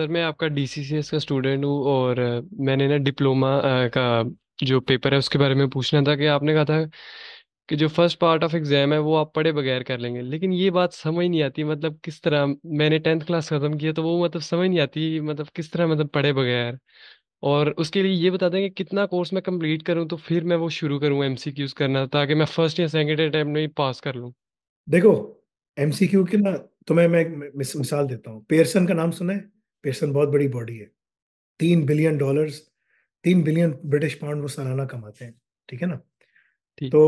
Sir मैं आपका डीसीसीएस का स्टूडेंट हूँ और मैंने ना डिप्लोमा का जो पेपर है उसके बारे में पूछना था कि आपने कहा था कि जो फर्स्ट पार्ट ऑफ एग्जाम है वो आप पढ़े बगैर कर लेंगे लेकिन ये बात समझ नहीं आती मतलब किस तरह मैंने टेंथ क्लास खत्म किया तो वो मतलब समझ नहीं आती मतलब किस तरह मतलब पढ़े बगैर और उसके लिए ये बता दें कि कितना कोर्स मैं कंप्लीट करूँ तो फिर मैं वो शुरू करूँ एमसीक्यूज करना ताकि मैं फर्स्ट या सेकेंड अटैम्प्ट में ही पास कर लूँ देखो एमसीक्यू की ना तुम्हें मैं मिस- मिसाल देता हूँ पेयरसन का नाम सुना है पेयरसन बहुत बड़ी बॉडी है तीन बिलियन डॉलर्स तीन बिलियन ब्रिटिश पाउंड वो सालाना कमाते हैं ठीक है ना तो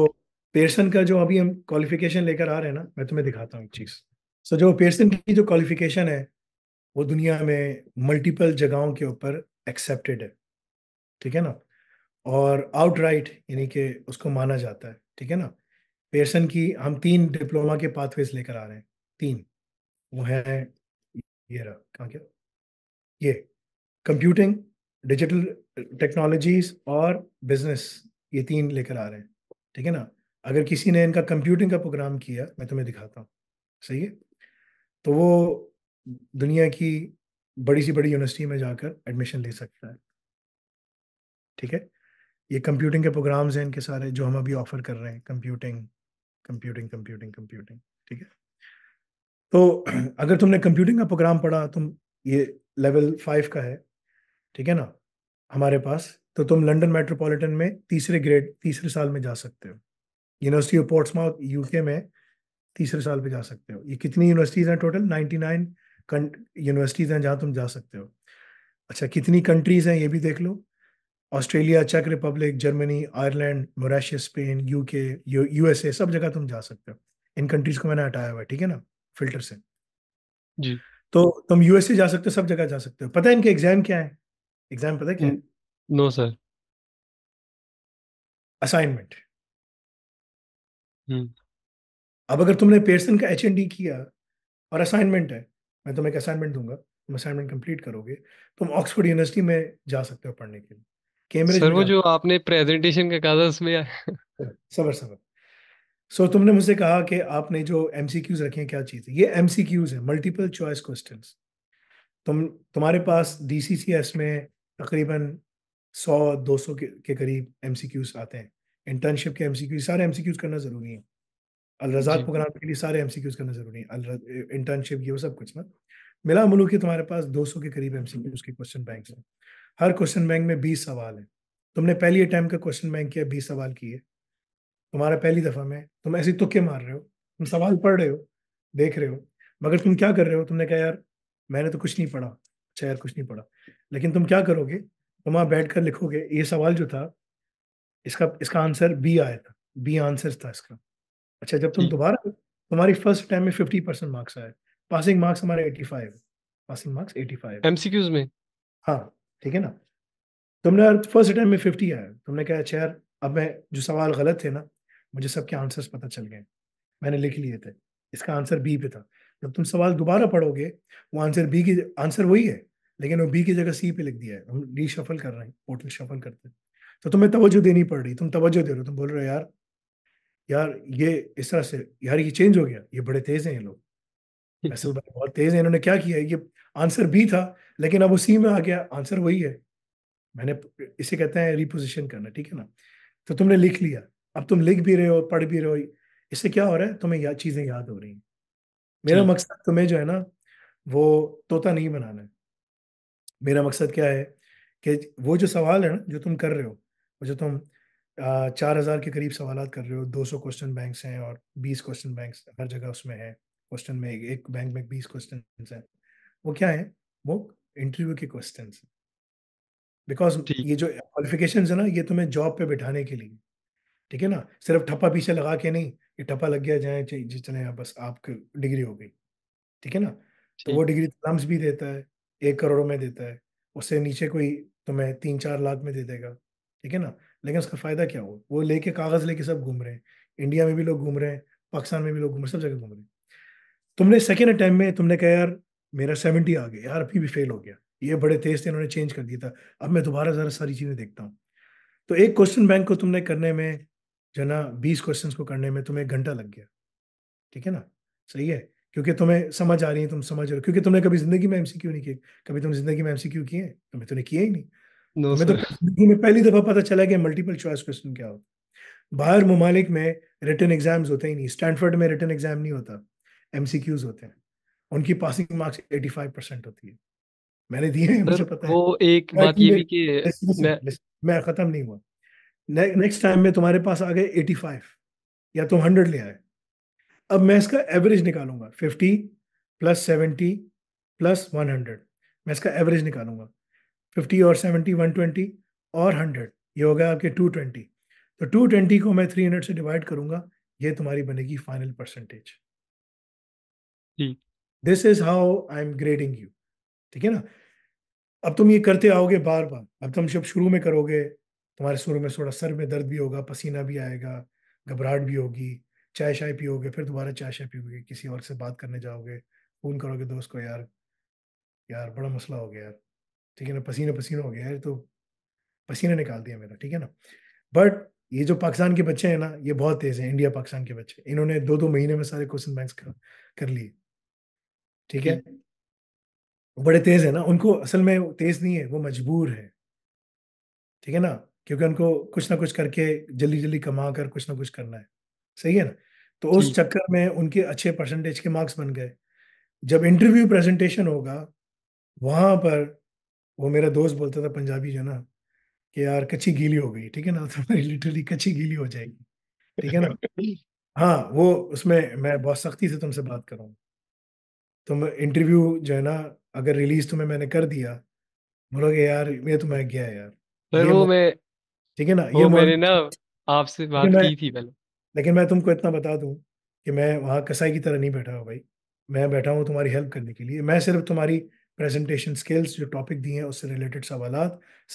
पेयरसन का जो अभी हम क्वालिफिकेशन लेकर आ रहे हैं ना मैं तुम्हें दिखाता हूँ एक चीज सो so, जो पेयरसन की जो क्वालिफिकेशन है वो दुनिया में मल्टीपल जगहों के ऊपर एक्सेप्टेड है ठीक है ना और आउटराइट यानी कि उसको माना जाता है ठीक है ना पेयरसन की हम तीन डिप्लोमा के पाथवेज लेकर आ रहे हैं तीन वो है ये रहा कहाँ क्या ये कंप्यूटिंग डिजिटल टेक्नोलॉजीज और बिजनेस ये तीन लेकर आ रहे हैं ठीक है ना अगर किसी ने इनका कंप्यूटिंग का प्रोग्राम किया मैं तुम्हें दिखाता हूँ सही है तो वो दुनिया की बड़ी सी बड़ी यूनिवर्सिटी में जाकर एडमिशन ले सकता है ठीक है ये कंप्यूटिंग के प्रोग्राम्स हैं इनके सारे जो हम अभी ऑफर कर रहे हैं कंप्यूटिंग कंप्यूटिंग कंप्यूटिंग कंप्यूटिंग ठीक है तो अगर तुमने कंप्यूटिंग का प्रोग्राम पढ़ा तुम ये लेवल फाइव का है ठीक है ना हमारे पास तो तुम लंदन मेट्रोपॉलिटन में तीसरे ग्रेड तीसरे साल में जा सकते हो यूनिवर्सिटी ऑफ पोर्ट्समाउथ यूके में तीसरे साल पे जा सकते हो ये कितनी यूनिवर्सिटीज़ हैं टोटल नाइन यूनिवर्सिटीज़ हैं जहाँ तुम जा सकते हो अच्छा कितनी कंट्रीज़ हैं ये भी देख लो ऑस्ट्रेलिया चेक Republic Germany Ireland Mauritius Spain UK USA सब जगह तुम जा सकते हो इन कंट्रीज़ को मैंने हटाया हुआ है ठीक है ना फिल्टर से जी तो तुम यूएसए जा सकते हो सब जगह जा सकते हो पता है इनके एग्जाम क्या है एग्जाम पता है क्या नो सर असाइनमेंट हम्म। अब अगर तुमने पेयर्सन का एच एन डी किया और असाइनमेंट है मैं तुम्हें एक असाइनमेंट दूंगा तुम असाइनमेंट कंप्लीट करोगे तुम ऑक्सफोर्ड यूनिवर्सिटी में जा सकते हो पढ़ने के लिए सर वो जो आपने प्रेजेंटेशन का कहा था उसमें सबर सबर सो so, तुमने मुझसे कहा कि आपने जो एम सी क्यूज रखे हैं क्या चीज़ है ये एम सी क्यूज है मल्टीपल चॉइस क्वेश्चन तुम तुम्हारे पास डी सी सी एस में तकरीबन सौ दो सौ के, के करीब एम सी क्यूज आते हैं इंटर्नशिप के एम सी सारे एम सी क्यूज करना ज़रूरी है अलरजात प्रोग्राम के लिए सारे एम सी क्यूज करना ज़रूरी है इंटर्नशिप ये वो सब कुछ ना मिला मुलू के तुम्हारे पास दो सौ के करीब एम सी क्यूज के क्वेश्चन बैंक हैं हर क्वेश्चन बैंक में बीस सवाल हैं तुमने पहली अटैम्प का क्वेश्चन बैंक किया बीस सवाल किए तुम्हारा पहली दफा में तुम ऐसी तुक्के मार रहे हो तुम सवाल पढ़ रहे हो देख रहे हो मगर तुम क्या कर रहे हो तुमने कहा यार मैंने तो कुछ नहीं पढ़ा अच्छा यार कुछ नहीं पढ़ा लेकिन तुम क्या करोगे तुम वहाँ बैठ कर लिखोगे ये सवाल जो था इसका इसका आंसर बी आया था बी आंसर था इसका अच्छा जब तुम दोबारा तुम्हारी फर्स्ट टाइम में फिफ्टी परसेंट मार्क्स आए पासिंग मार्क्स हमारे eighty five passing marks eighty five MCQs में हाँ ठीक है ना तुमने फर्स्ट टाइम में फिफ्टी आया तुमने कहा अच्छा यार अब मैं जो सवाल गलत थे ना मुझे सबके आंसर्स पता चल गए मैंने लिख लिए थे इसका आंसर बी पे था जब तुम सवाल दोबारा पढ़ोगे वो आंसर बी की आंसर वही है लेकिन वो बी की जगह सी पे लिख दिया है हम डी शफल कर रहे हैं पोर्टल शफल करते हैं तो तुम्हें तवज्जो देनी पड़ रही तुम तवज्जो दे रहे हो तुम बोल रहे हो यार यार ये इस तरह से यार ये चेंज हो गया ये बड़े तेज हैं ये लोग फैसल तो बहुत तेज है इन्होंने क्या किया ये आंसर बी था लेकिन अब वो सी में आ गया आंसर वही है मैंने इसे कहते हैं रिपोजिशन करना ठीक है ना तो तुमने लिख लिया अब तुम लिख भी रहे हो पढ़ भी रहे हो इससे क्या हो रहा है तुम्हें या चीजें याद हो रही हैं मेरा मकसद तुम्हें जो है ना वो तोता नहीं बनाना है मेरा मकसद क्या है कि वो जो सवाल है ना जो तुम कर रहे हो वो जो तुम चार हज़ार के करीब सवाल कर रहे हो दो सौ क्वेश्चन बैंक्स हैं और बीस क्वेश्चन बैंक्स हर जगह उसमें है क्वेश्चन में एक बैंक में बीस क्वेश्चन हैं वो क्या है वो इंटरव्यू के क्वेश्चन बिकॉज ये जो क्वालिफिकेशन है ना ये तुम्हें जॉब पे बिठाने के लिए ठीक है ना सिर्फ ठप्पा पीछे लगा के नहीं ये ठप्पा लग गया जाए जितने आप बस आपकी डिग्री हो गई ठीक है ना तो वो डिग्री लम्स भी देता है एक करोड़ में देता है उससे नीचे कोई तुम्हें तीन चार लाख में दे देगा ठीक है ना लेकिन उसका फायदा क्या हो वो लेके कागज लेके सब घूम रहे हैं इंडिया में भी लोग घूम रहे हैं पाकिस्तान में भी लोग घूम रहे हैं सब जगह घूम रहे हैं तुमने सेकेंड अटैम्प में तुमने कहा यार मेरा सेवेंटी आ गया यार अभी भी फेल हो गया ये बड़े तेज थे इन्होंने चेंज कर दिया था अब मैं दोबारा जरा सारी चीज़ें देखता हूँ तो एक क्वेश्चन बैंक को तुमने करने में जो है ना बीस क्वेश्चन को करने में तुम्हें एक घंटा लग गया ठीक है ना सही है क्योंकि तुम्हें समझ आ रही है तुम समझ रहे हो क्योंकि तुमने कभी जिंदगी में एमसीक्यू नहीं किए कभी तुमने जिंदगी में एमसीक्यू किए तुम्हें तुमने तो तो किए ही नहीं no, तुम्हें तो जिंदगी में पहली दफा पता चला कि मल्टीपल चॉइस क्वेश्चन क्या होता बाहर ममालिक में रिटर्न एग्जाम्स होते ही नहीं स्टैंडफर्ड में रिटर्न एग्जाम नहीं होता एमसीक्यूज होते हैं उनकी पासिंग मार्क्स 85 परसेंट होती है मैंने दिए हैं मुझे पता वो है एक बात ये भी कि मैं मैं खत्म नहीं हुआ नेक्स्ट टाइम में तुम्हारे पास आ गए फाइव या तुम हंड्रेड ले आए अब मैं इसका एवरेज निकालूंगा fifty plus seventy plus one hundred मैं इसका एवरेज निकालूंगा फिफ्टी और वन ट्वेंटी और हंड्रेड ये हो गया आपके टू ट्वेंटी तो टू ट्वेंटी को मैं थ्री हंड्रेड से डिवाइड करूंगा ये तुम्हारी बनेगी final percentage this is how I am grading you ठीक है ना अब तुम ये करते आओगे बार बार अब तुम जब शुरू में करोगे तुम्हारे शुरू में थोड़ा सर में दर्द भी होगा पसीना भी आएगा घबराहट भी होगी चाय शाय पियोगे फिर दोबारा चाय शाय पियोगे किसी और से बात करने जाओगे फ़ोन करोगे दोस्त को यार यार बड़ा मसला हो गया यार ठीक है ना पसीना पसीना हो गया यार तो पसीना निकाल दिया मेरा ठीक है ना बट ये जो पाकिस्तान के बच्चे हैं ना ये बहुत तेज हैं इंडिया पाकिस्तान के बच्चे इन्होंने दो दो महीने में सारे क्वेश्चन बैंक कर, कर लिए ठीक है बड़े तेज है ना उनको असल में तेज नहीं है वो मजबूर है ठीक है ना क्योंकि उनको कुछ ना कुछ करके जल्दी जल्दी कमा कर कुछ ना कुछ करना है सही है ना तो उस चक्कर में उनके अच्छे परसेंटेज के मार्क्स बन गए जब इंटरव्यू प्रेजेंटेशन होगा वहां पर वो मेरा दोस्त बोलता था पंजाबी जो ना कि यार कच्ची गीली हो गई ठीक है ना तुम्हारी तो लिटरली कच्ची गीली हो जाएगी ठीक है ना हाँ वो उसमें मैं बहुत सख्ती से तुमसे बात करूँ तुम इंटरव्यू जो है ना अगर रिलीज तुम्हें मैंने कर दिया बोलोगे यार ये तो मैं गया यार सर वो मैं ठीक है ना ये मैंने ना आपसे बात की थी पहले लेकिन मैं तुमको इतना बता दूं कि मैं वहां कसाई की तरह नहीं बैठा हुआ भाई मैं बैठा हूँ तुम्हारी हेल्प करने के लिए मैं सिर्फ तुम्हारी प्रेजेंटेशन स्किल्स जो टॉपिक दिए हैं उससे रिलेटेड सवाल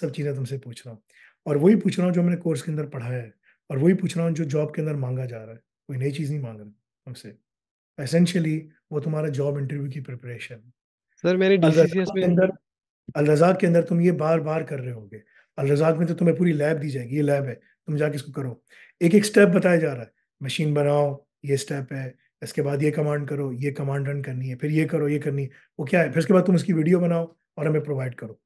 सब चीज़ें तुमसे पूछ रहा हूँ और वही पूछ रहा हूँ जो मैंने कोर्स के अंदर पढ़ाया है और वही पूछ रहा हूँ जो जॉब के अंदर मांगा जा रहा है कोई नई चीज़ नहीं मांग रहा हमसे एसेंशियली वो तुम्हारा जॉब इंटरव्यू की प्रिपरेशन सर मेरे के अंदर अलरजाक के अंदर तुम ये बार बार कर रहे होगे अलरजाक में तो तुम्हें पूरी लैब दी जाएगी ये लैब है तुम जाके इसको करो एक एक स्टेप बताया जा रहा है मशीन बनाओ ये स्टेप है इसके बाद ये कमांड करो ये कमांड रन करनी है फिर ये करो ये करनी है वो क्या है फिर उसके बाद तुम इसकी वीडियो बनाओ और हमें प्रोवाइड करो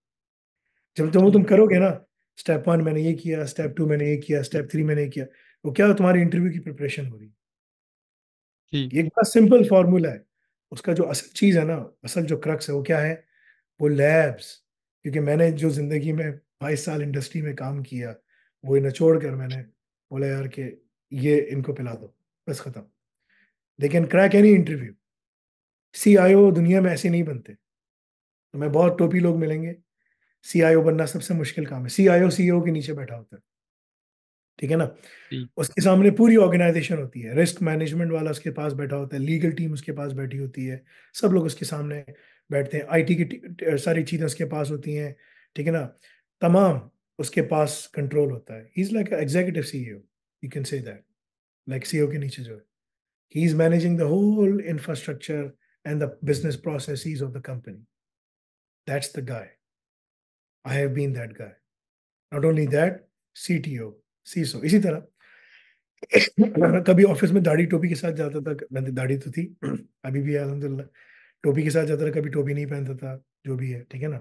जब तुम वो तुम करोगे ना स्टेप वन मैंने ये किया स्टेप टू मैंने ये किया स्टेप थ्री मैंने ये किया वो क्या तुम्हारी इंटरव्यू की प्रिपरेशन हो रही है एक बड़ा सिंपल फॉर्मूला है उसका जो असल चीज़ है ना असल जो क्रक्स है वो क्या है वो लैब्स क्योंकि मैंने जो जिंदगी में बाईस साल इंडस्ट्री में काम किया वो नचोड़ कर मैंने बोला यार के ये इनको पिला दो बस ख़त्म they can crack any interview C I O दुनिया में ऐसे नहीं बनते तो मैं बहुत टोपी लोग मिलेंगे सी आई ओ बनना सबसे मुश्किल काम है सी आई ओ सी ओ के नीचे बैठा होता है ठीक है ना उसके सामने पूरी ऑर्गेनाइजेशन होती है रिस्क मैनेजमेंट वाला उसके पास बैठा होता है लीगल टीम उसके पास बैठी होती है सब लोग उसके सामने बैठते हैं आईटी की सारी चीज़ें उसके पास होती हैं ठीक है ना तमाम उसके पास कंट्रोल होता है is like executive C E you can say that like C के नीचे जो है he is managing the whole infrastructure and the business process of the company that's the guy I have been that guy not only that C T O C so इसी तरह कभी office में दाढ़ी टोपी के साथ जाता था मैं दाढ़ी तो थी अभी भी अलहमदिल्ला टोपी के साथ जाता था कभी टोपी नहीं पहनता था जो भी है ठीक है ना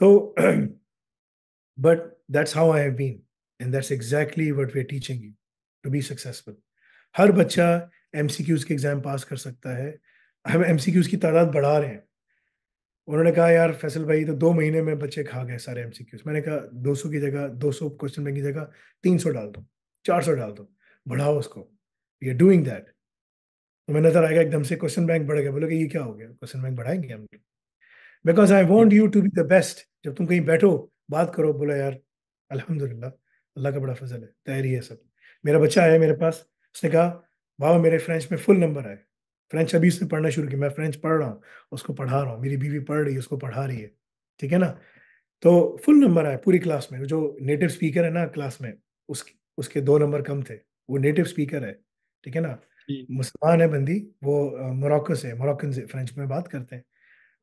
तो But that's how I have been. And that's exactly what we're teaching you to be successful. हर बच्चा एम के एग्जाम पास कर सकता है हम एम की तादाद बढ़ा रहे हैं उन्होंने कहा यार फैसल भाई तो दो महीने में बच्चे खा गए सारे एम सी क्यूज मैंने कहा दो सौ की जगह दो सौ क्वेश्चन बैंक की जगह तीन सौ डाल दो चार सौ डाल दो बढ़ाओ उसको वी आर डूइंग दैट तो मैं नजर आएगा एकदम से क्वेश्चन बैंक बढ़ गया बोलोगे ये क्या हो गया क्वेश्चन बैंक बढ़ाएंगे हम because I want you to be the best जब तुम कहीं बैठो बात करो बोला यार अल्हम्दुलिल्लाह अल्लाह का बड़ा फजल है तैयारी है सब मेरा बच्चा आया मेरे पास उसने कहा बाबा मेरे फ्रेंच में फुल नंबर आए फ्रेंच अभी उसने पढ़ना शुरू किया मैं फ्रेंच पढ़ रहा हूँ उसको पढ़ा रहा हूँ मेरी बीवी पढ़ रही है उसको पढ़ा रही है ठीक है ना तो फुल नंबर आए पूरी क्लास में जो नेटिव स्पीकर है ना क्लास में उसके उसके दो नंबर कम थे वो नेटिव स्पीकर है ठीक है ना मुसलमान है बंदी वो मोरक्को से मोरक्कन से फ्रेंच में बात करते हैं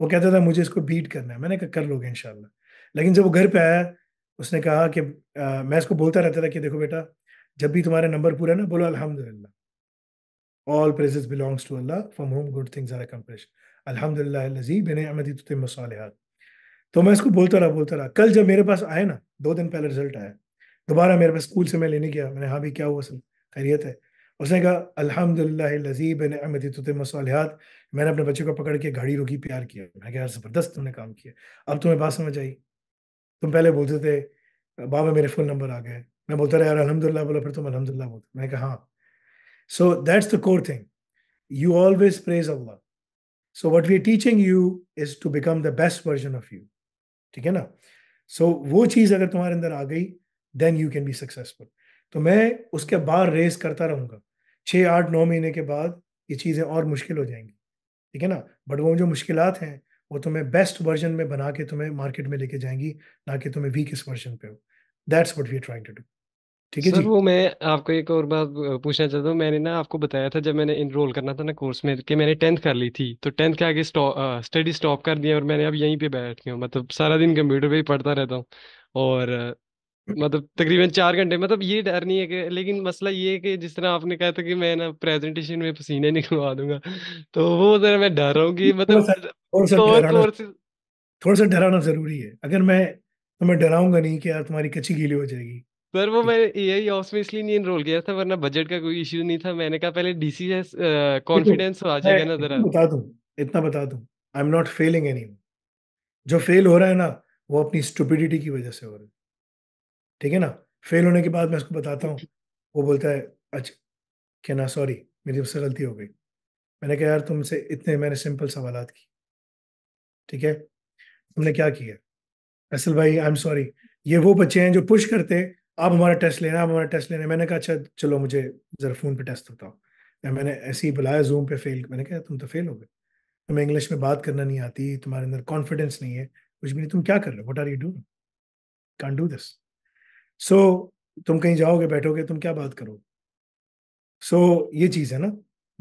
वो कहता था मुझे इसको बीट करना है मैंने कहा कर लोगे इनशाला लेकिन जब वो घर पे आया उसने कहा कि आ, मैं इसको बोलता रहता था कि देखो बेटा जब भी तुम्हारा नंबर पूरा ना बोलो अल्हम्दुलिल्लाह all praises belongs to Allah from home good things are accomplish अल्हम्दुलिल्लाह तो मैं इसको बोलता रहा बोलता रहा कल जब मेरे पास आया ना दो दिन पहले रिजल्ट आया दोबारा मेरे पास स्कूल से मैं लेने गया मैंने हाँ भी क्या हुआ सब खैरियत है उसने कहा अल्हम्दुलिल्लाह अहमदी मसालेहात मैंने अपने बच्चे को पकड़ के घड़ी रोकी प्यार किया मैं क्या ज़बरदस्त तुमने काम किया अब तुम्हें बात समझ आई तुम पहले बोलते थे बाबा मेरे फुल नंबर आ गए मैं बोलता रहा यार अलहमदुल्ला बोला फिर तुम अलहमदुल्ला बोलते मैंने कहा हाँ so that's the core thing you always praise Allah so what we teaching you is to become the best version of you ठीक है ना सो so, वो चीज अगर तुम्हारे अंदर आ गई then you can be successful तो मैं उसके बाद रेस करता रहूंगा छः आठ नौ महीने के बाद ये चीज़ें और मुश्किल हो जाएंगी ठीक है ना बट वो जो मुश्किल हैं वो तुम्हें बेस्ट वर्जन में बना के तुम्हें मार्केट में लेके जाएंगी ना कि तुम्हें वीकेस्ट वर्जन पे हो that's what we are trying to do ठीक है सर वो मैं आपको एक और बात पूछना चाहता हूँ मैंने ना आपको बताया था जब मैंने इनरोल करना था ना कोर्स में कि मैंने टेंथ कर ली थी तो टेंथ के आगे स्टडी स्टॉप कर दी और मैंने अब यहीं पे बैठ गया मतलब सारा दिन कंप्यूटर पे ही पढ़ता रहता हूँ और मतलब तकरीबन चार घंटे मतलब ये डर नहीं है कि लेकिन मसला ये है कि जिस तरह आपने कहा था कि मैं ना प्रेजेंटेशन में पसीने निकलवा दूंगा तो वो जरा मैं डर रहा हूँ कि मतलब थोड़ा सा तो डराना जरूरी है अगर मैं तो मैं डराऊंगा नहीं कि यार तुम्हारी कच्ची गीली हो जाएगी पर वो मैं ए आई ऑप्स में इसलिए नहीं इनरोल किया था वरना बजट का कोई इश्यू नहीं था मैंने कहा पहले डीसीएस कॉन्फिडेंस तो आ जाएगा ना जरा बता दू इतना बता दू I am not failing any जो फेल हो रहा है ना वो अपनी स्टूपिडिटी की वजह से हो रहा है ठीक है ना फेल होने के बाद मैं उसको बताता हूँ वो बोलता है अच्छा क्या ना सॉरी मेरी उससे गलती हो गई मैंने कहा यार तुमसे इतने मैंने सिंपल सवाल की ठीक है तुमने क्या किया असल भाई आई एम सॉरी ये वो बच्चे हैं जो पुश करते आप हमारा टेस्ट लेना आप हमारा टेस्ट लेना मैंने कहा अच्छा चलो मुझे जरा फ़ोन पे टेस्ट हूँ या मैंने ऐसे ही बुलाया जूम पे फेल मैंने कहा तुम तो फेल हो गए तुम्हें इंग्लिश में बात करना नहीं आती तुम्हारे अंदर कॉन्फिडेंस नहीं है कुछ भी नहीं तुम क्या कर रहे हो what are you do can do this so so, तुम कहीं जाओगे बैठोगे तुम क्या बात करोगे सो so, ये चीज़ है ना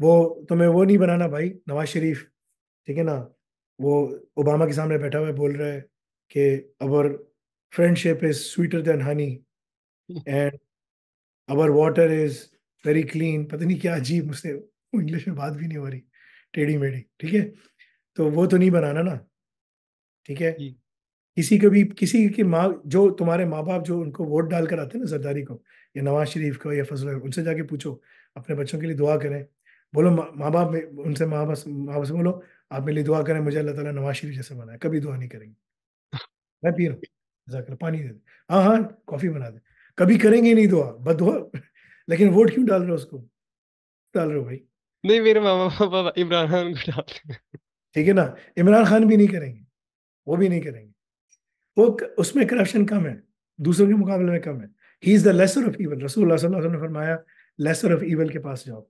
वो तुम्हें वो नहीं बनाना भाई नवाज शरीफ ठीक है ना वो ओबामा के सामने बैठा हुआ बोल रहा है कि our friendship is sweeter than honey and our water is very clean पता नहीं क्या अजीब मुझसे इंग्लिश में बात भी नहीं हो रही टेढ़ी मेढ़ी ठीक है तो वो तो नहीं बनाना ना ठीक है किसी को भी किसी के माँ जो तुम्हारे माँ बाप जो उनको वोट डालकर आते हैं ना सरदारी को या नवाज शरीफ को या फजल उनसे जाके पूछो अपने बच्चों के लिए दुआ करें बोलो माँ बाप उनसे माँ बाप माँ बाप से बोलो आप मेरे लिए दुआ करें मुझे अल्लाह ताला नवाज शरीफ जैसे बनाए कभी दुआ नहीं करेंगे मैं पी रहा हूँ पानी दे दे हाँ हाँ कॉफ़ी बना दे कभी करेंगे नहीं दुआ बद दुआ लेकिन वोट क्यों डाल रहे हो उसको डाल रहे हो भाई नहीं मेरे मामा इमरान खान ठीक है ना इमरान खान भी नहीं करेंगे वो भी नहीं करेंगे वो उसमें करप्शन कम है दूसरों के मुकाबले में कम है he is the lesser of evil रसूल ने फरमाया लेसर ऑफ ईवल के पास जाओ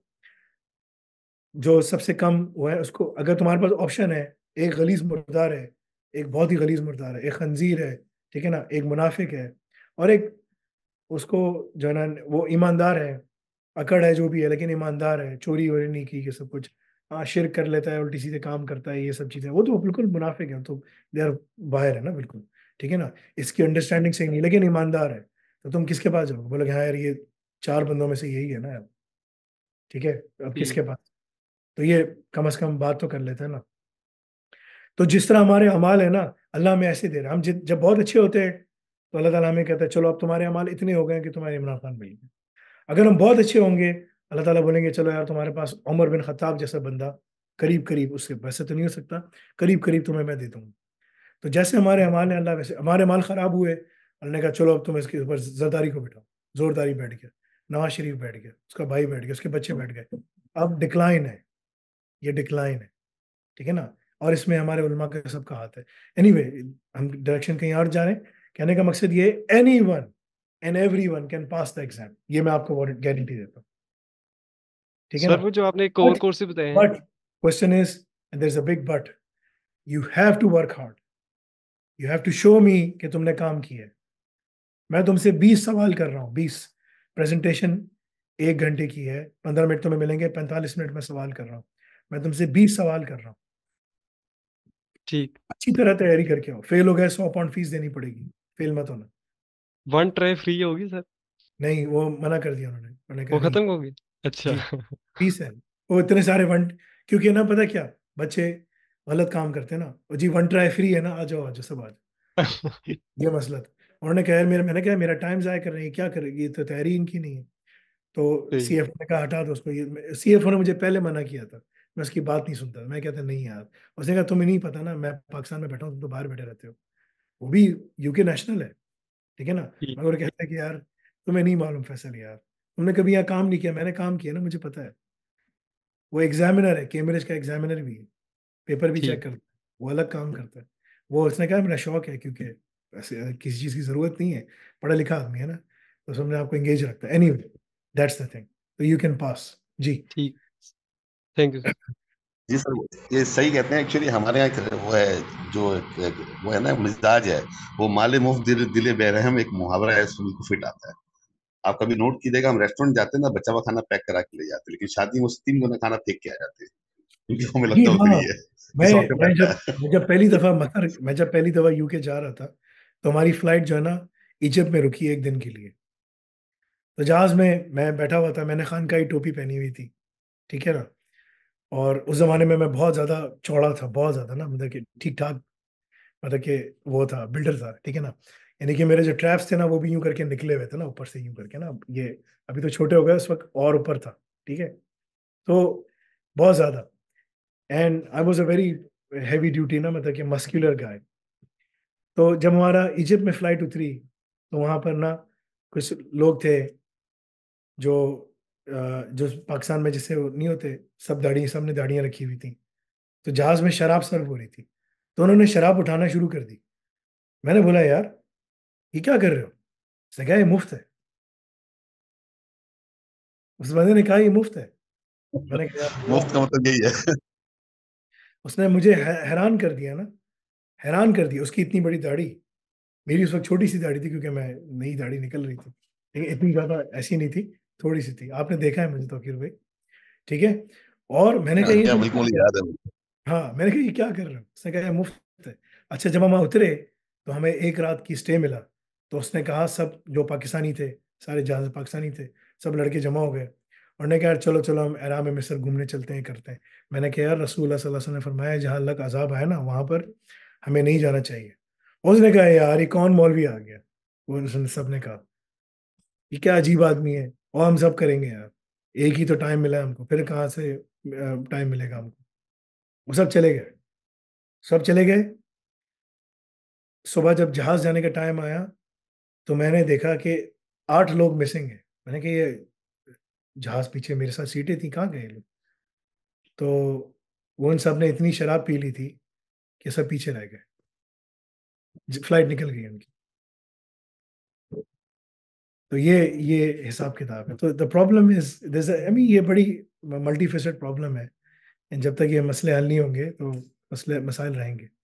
जो सबसे कम वो है उसको अगर तुम्हारे पास ऑप्शन है एक गलीज मुर्दार है एक बहुत ही गलीज मुर्दार है एक खंजीर है ठीक है ना एक मुनाफिक है और एक उसको जो है ना वो ईमानदार है अकड़ है जो भी है लेकिन ईमानदार है चोरी वोरी नहीं की ये सब कुछ हाँ शिर कर लेता है उल्टी सीधे काम करता है ये सब चीज़ें वो तो बिल्कुल मुनाफिक है तो दे आर बाहर है ना बिल्कुल ठीक है ना इसकी अंडरस्टैंडिंग सही नहीं लेकिन ईमानदार है तो तुम किसके पास जाओगे बोलोगे हाँ यार ये चार बंदों में से यही है ना यार ठीक है अब किसके पास तो ये कम अज कम बात तो कर लेते हैं ना तो जिस तरह हमारे अमाल है ना अल्लाह हमें ऐसे दे रहे हैं हम जब बहुत अच्छे होते हैं तो अल्लाह ताला हमें कहता है चलो अब तुम्हारे अमाल इतने हो गए कि तुम्हारे इमरान खान मिल गए अगर हम बहुत अच्छे होंगे अल्लाह ताला बोलेंगे चलो यार तुम्हारे पास उमर बिन खत्ताब जैसा बंदा करीब करीब उससे वैसे तो नहीं हो सकता करीब करीब तुम्हें मैं दे दूंगा तो जैसे हमारे अमाल हैं अल्लाह वैसे हमारे माल ख़राब हुए अल्लाह ने कहा चलो अब तुम इसके ऊपर जरदारी को बैठाओ जोरदारी बैठ गया नवाज शरीफ बैठ गया उसका भाई बैठ गया उसके बच्चे बैठ गए अब डिक्लाइन है ये डिक्लाइन है ठीक है ना और इसमें हमारे उलमा का सबका हाथ है एनी anyway, हम डायरेक्शन कहीं और जा रहे हैं कहने का मकसद ये anyone and everyone can pass the exam ये मैं आपको गारंटी देता हूँ ठीक है जो आपने कोर बताए but question is is a big but you have to work hard you have to show me कि तुमने काम किया मैं तुमसे 20 सवाल कर रहा हूँ 20 प्रेजेंटेशन एक घंटे की है पंद्रह मिनट तुम्हें मिलेंगे पैंतालीस मिनट में सवाल कर रहा हूँ मैं तुमसे बीस सवाल कर रहा हूँ ठीक अच्छी तरह तैयारी करके आओ फेल हो गए सौ पाउंड फीस देनी पड़ेगी फेल मत होना वन ट्राई फ्री होगी सर नहीं वो मना कर दिया उन्होंने वो खत्म होगी अच्छा फीस है वो इतने सारे वन क्योंकि ना पता क्या बच्चे गलत काम करते हैं ना जी वन ट्राई फ्री है ना आ जाओ आ जाओ सब आ जाओ ये मसला था उन्होंने कहा मेरा मैंने कहा मेरा टाइम ज़ाया कर रहे हैं क्या करेगी तो तैयारी इनकी नहीं है तो सी एफ ने कहा हटा दो उसको ये सी एफ ने मुझे पहले मना किया था मैं उसकी बात नहीं सुनता मैं कहता नहीं यार उसने कहा तुम्हें नहीं पता ना मैं पाकिस्तान में बैठा हूँ तुम तो बाहर बैठे रहते हो वो भी यूके नेशनल है ठीक है ना मगर कहता है कि यार तुम्हें नहीं मालूम फैसल यार तुमने कभी यहाँ काम नहीं किया मैंने काम किया ना मुझे पता है वो एग्जामिनर है कैम्ब्रिज का एग्जामिनर भी है पेपर भी चेक करता है वो अलग काम करता है वो उसने कहा मेरा शौक है क्योंकि ऐसे किसी चीज़ की ज़रूरत नहीं है पढ़ा लिखा आदमी है ना तो समझ आपको एंगेज रखता है anyway that's the thing तो यू कैन पास जी ठीक थैंक यू जी सर ये सही कहते हैं एक्चुअली हमारे यहाँ वो है जो वो है ना मिजाज है वो माले मुफ दिल दिले बेरहम एक मुहावरा है सुनी को फिट आता है आप कभी नोट कीजिएगा हम रेस्टोरेंट जाते हैं ना बच्चा हुआ खाना पैक करा के ले जाते हैं लेकिन शादी में उस तीन गुना खाना फेंक के आ जाते हैं क्योंकि हमें लगता होता नहीं है मैं मैं जब मैं जब पहली दफा मतलब मैं जब पहली दफा यूके जा रहा था तो हमारी फ्लाइट जो है ना इजिप्ट में रुकी एक दिन के लिए तो जहाज में मैं बैठा हुआ था मैंने खान का ही टोपी पहनी हुई थी ठीक है ना और उस ज़माने में मैं बहुत ज़्यादा चौड़ा था बहुत ज़्यादा ना मतलब कि ठीक ठाक मतलब कि वो था बिल्डर था ठीक है ना यानी कि मेरे जो ट्रैप्स थे ना वो भी यूं करके निकले हुए थे ना ऊपर से यूं करके ना ये अभी तो छोटे हो गए उस वक्त और ऊपर था ठीक है तो बहुत ज़्यादा and I was a very heavy duty ना मतलब कि मस्क्यूलर गाय तो जब हमारा इजिप्ट में फ्लाइट उतरी तो वहाँ पर ना कुछ लोग थे जो जो पाकिस्तान में जैसे नहीं होते सब दाढ़ी सब ने दाढ़ियाँ रखी हुई थी तो जहाज में शराब सर्व हो रही थी तो उन्होंने शराब उठाना शुरू कर दी मैंने बोला यार ये क्या कर रहे हो उसने कहा ये मुफ्त है उस बंदे ने कहा ये मुफ्त है मैंने कहा मुफ्त का मतलब यही है उसने मुझे हैरान कर दिया ना हैरान कर दिया उसकी इतनी बड़ी दाढ़ी मेरी उस वक्त छोटी सी दाढ़ी थी क्योंकि मैं नई दाढ़ी निकल रही थी लेकिन इतनी ज़्यादा ऐसी नहीं थी थोड़ी सी थी आपने देखा है मुझे तो फिर भाई ठीक है और मैंने कहा हाँ, याद है हाँ मैंने कहा ये क्या कर रहे हो उसने कहा मुफ्त है अच्छा जब हम उतरे तो हमें एक रात की स्टे मिला तो उसने कहा सब जो पाकिस्तानी थे सारे जहाज पाकिस्तानी थे सब लड़के जमा हो गए उन्होंने कहा यार चलो चलो हम आराम मिसर घूमने चलते हैं करते हैं मैंने कहा यार रसूल ने फरमाया जहाँ अल्लाह का अजाब आया ना वहाँ पर हमें नहीं जाना चाहिए उसने कहा यार ये कौन मौलवी आ गया वो उसने सब ने कहा ये क्या अजीब आदमी है और हम सब करेंगे यार एक ही तो टाइम मिला हमको फिर कहाँ से टाइम मिलेगा हमको वो सब चले गए सब चले गए सुबह जब जहाज जाने का टाइम आया तो मैंने देखा कि आठ लोग मिसिंग है मैंने कहा ये जहाज पीछे मेरे साथ सीटें थी कहाँ गए लोग तो वो उन सब ने इतनी शराब पी ली थी कि सब पीछे रह गए फ्लाइट निकल गई उनकी तो ये ये हिसाब किताब है तो the problem is this I mean ये बड़ी मल्टीफेसेड प्रॉब्लम है एंड जब तक ये मसले हल नहीं होंगे तो मसले मसाइल रहेंगे